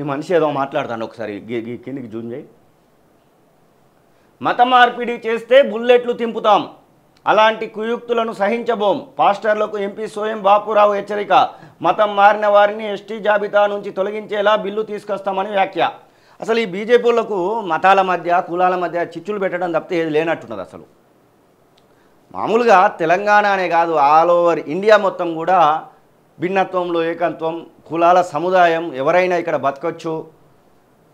ఈ మనిషి ఏదో మాట్లాడతాను ఒకసారి కిందికి జూన్ చేయి మత మార్పిడి చేస్తే బుల్లెట్లు తింపుతాం అలాంటి కుయుక్తులను సహించబోం పాస్టర్లకు ఎంపీ స్వయం బాపురావు హెచ్చరిక మతం మారిన వారిని ఎస్టీ జాబితా నుంచి తొలగించేలా బిల్లు తీసుకొస్తామని వ్యాఖ్య అసలు ఈ బీజేపీలకు మతాల మధ్య కులాల మధ్య చిచ్చులు పెట్టడం తప్పితే ఏది లేనట్టున్నది అసలు మామూలుగా తెలంగాణ అనే కాదు ఆల్ ఓవర్ ఇండియా మొత్తం కూడా భిన్నత్వంలో ఏకత్వం కులాల సముదాయం ఎవరైనా ఇక్కడ బతకచ్చు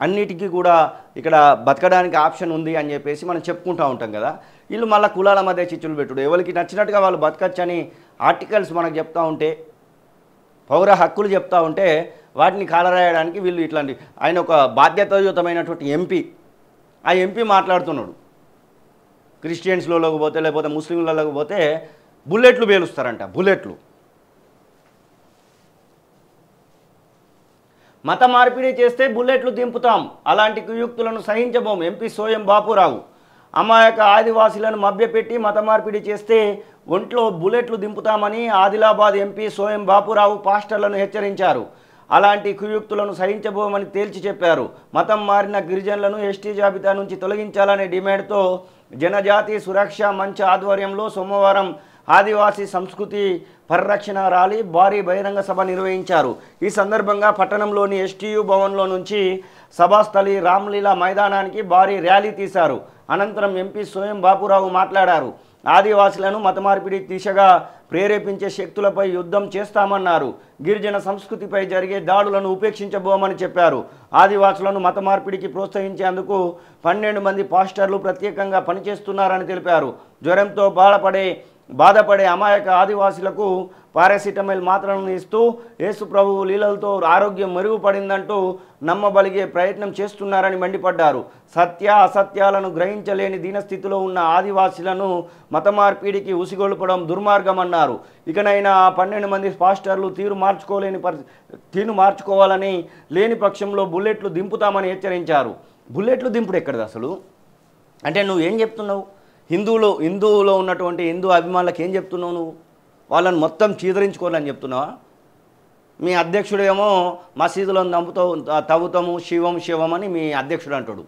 అన్నిటికీ కూడా ఇక్కడ బతకడానికి ఆప్షన్ ఉంది అని చెప్పేసి మనం చెప్పుకుంటూ ఉంటాం కదా వీళ్ళు మళ్ళీ కులాల మధ్య చిచ్చులు పెట్టుడు ఎవరికి నచ్చినట్టుగా వాళ్ళు బతకచ్చని ఆర్టికల్స్ మనకు చెప్తూ ఉంటే పౌర హక్కులు చెప్తూ ఉంటే వాటిని కాలరాయడానికి వీళ్ళు ఇట్లాంటి ఆయన ఒక బాధ్యతాయుతమైనటువంటి ఎంపీ ఆ ఎంపీ మాట్లాడుతున్నాడు క్రిస్టియన్స్లోకి పోతే లేకపోతే ముస్లింలలోకి పోతే బుల్లెట్లు పేలుస్తారంట బుల్లెట్లు మత మార్పిడి చేస్తే బుల్లెట్లు దింపుతాం అలాంటి కుయుక్తులను సహించబోం ఎంపీ సోయం బాపురావు అమాయక ఆదివాసీలను మభ్యపెట్టి మత మార్పిడి చేస్తే ఒంట్లో బుల్లెట్లు దింపుతామని ఆదిలాబాద్ ఎంపీ సోయం బాపురావు పాస్టర్లను హెచ్చరించారు అలాంటి కుయుక్తులను సహించబోమని తేల్చి చెప్పారు మతం మారిన గిరిజనులను ఎస్టీ జాబితా నుంచి తొలగించాలనే డిమాండ్తో జనజాతి సురక్ష మంచ ఆధ్వర్యంలో సోమవారం ఆదివాసీ సంస్కృతి పరిరక్షణ ర్యాలీ భారీ బహిరంగ సభ నిర్వహించారు ఈ సందర్భంగా పట్టణంలోని ఎస్టీయు భవన్లో నుంచి సభాస్థలి రామ్లీలా మైదానానికి భారీ ర్యాలీ తీశారు అనంతరం ఎంపీ స్వయం బాపురావు మాట్లాడారు ఆదివాసులను మతమార్పిడి దిశగా ప్రేరేపించే శక్తులపై యుద్ధం చేస్తామన్నారు గిరిజన సంస్కృతిపై జరిగే దాడులను ఉపేక్షించబోమని చెప్పారు ఆదివాసులను మతమార్పిడికి ప్రోత్సహించేందుకు పన్నెండు మంది పాస్టర్లు ప్రత్యేకంగా పనిచేస్తున్నారని తెలిపారు జ్వరంతో బాధపడే బాధపడే అమాయక ఆదివాసులకు పారాసిటమైల్ మాత్రలను ఇస్తూ యేసు ప్రభు లీలలతో ఆరోగ్యం మెరుగుపడిందంటూ నమ్మబలిగే ప్రయత్నం చేస్తున్నారని మండిపడ్డారు సత్య అసత్యాలను గ్రహించలేని దీనస్థితిలో ఉన్న ఆదివాసులను మత మార్పిడికి ఉసిగొల్పడం దుర్మార్గమన్నారు ఇకనైనా ఆ పన్నెండు మంది పాస్టర్లు తీరు మార్చుకోలేని పరి తీరు మార్చుకోవాలని లేని పక్షంలో బుల్లెట్లు దింపుతామని హెచ్చరించారు బుల్లెట్లు దింపుడు ఎక్కడిది అసలు అంటే నువ్వేం చెప్తున్నావు హిందువులో హిందువులో ఉన్నటువంటి హిందూ అభిమానులకు ఏం చెప్తున్నావు నువ్వు వాళ్ళని మొత్తం చీదరించుకోవాలని చెప్తున్నావా మీ అధ్యక్షుడు ఏమో మసీదులను నమ్ముతావు తవ్వుతాము శివం శివం అని మీ అధ్యక్షుడు అంటాడు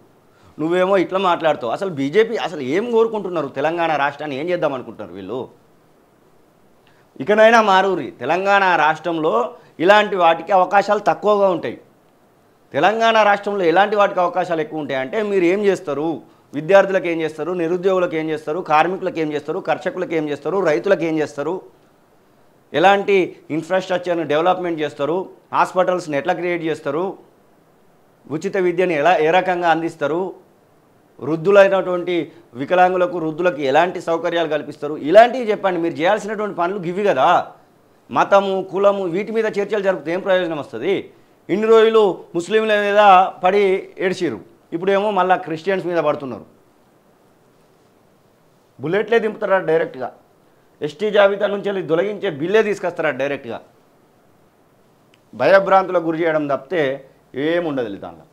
నువ్వేమో ఇట్లా మాట్లాడుతావు అసలు బీజేపీ అసలు ఏం కోరుకుంటున్నారు తెలంగాణ రాష్ట్రాన్ని ఏం చేద్దాం అనుకుంటున్నారు వీళ్ళు ఇకనైనా మారూరి తెలంగాణ రాష్ట్రంలో ఇలాంటి వాటికి అవకాశాలు తక్కువగా ఉంటాయి తెలంగాణ రాష్ట్రంలో ఎలాంటి వాటికి అవకాశాలు ఎక్కువ ఉంటాయి అంటే మీరు ఏం చేస్తారు విద్యార్థులకు ఏం చేస్తారు నిరుద్యోగులకు ఏం చేస్తారు కార్మికులకు ఏం చేస్తారు కర్షకులకు ఏం చేస్తారు రైతులకు ఏం చేస్తారు ఎలాంటి ఇన్ఫ్రాస్ట్రక్చర్ని డెవలప్మెంట్ చేస్తారు హాస్పిటల్స్ని ఎట్లా క్రియేట్ చేస్తారు ఉచిత విద్యను ఎలా ఏ రకంగా అందిస్తారు వృద్ధులైనటువంటి వికలాంగులకు వృద్ధులకు ఎలాంటి సౌకర్యాలు కల్పిస్తారు ఇలాంటివి చెప్పండి మీరు చేయాల్సినటువంటి పనులు గివి కదా మతము కులము వీటి మీద చర్చలు జరిపితే ఏం ప్రయోజనం వస్తుంది ఇన్ని రోజులు ముస్లింల మీద పడి ఏడ్చిరు ఇప్పుడేమో మళ్ళీ క్రిస్టియన్స్ మీద పడుతున్నారు బుల్లెట్లే దింపుతారా డైరెక్ట్గా ఎస్టీ జాబితా నుంచి వెళ్ళి దొలగించే బిల్లే తీసుకొస్తారా డైరెక్ట్గా భయభ్రాంతులకు గురి చేయడం తప్పితే ఏముండదు దానిలో